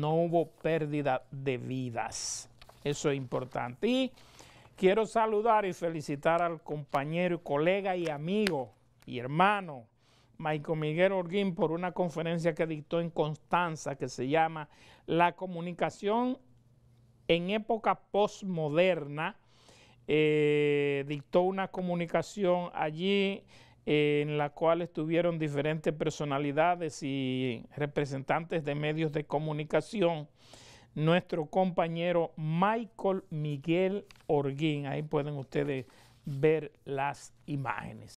no hubo pérdida de vidas. Eso es importante. Y quiero saludar y felicitar al compañero, colega y amigo y hermano Michael Miguel Orguín por una conferencia que dictó en Constanza que se llama La comunicación en época postmoderna. Eh, dictó una comunicación allí en la cual estuvieron diferentes personalidades y representantes de medios de comunicación, nuestro compañero Michael Miguel Orguín. Ahí pueden ustedes ver las imágenes.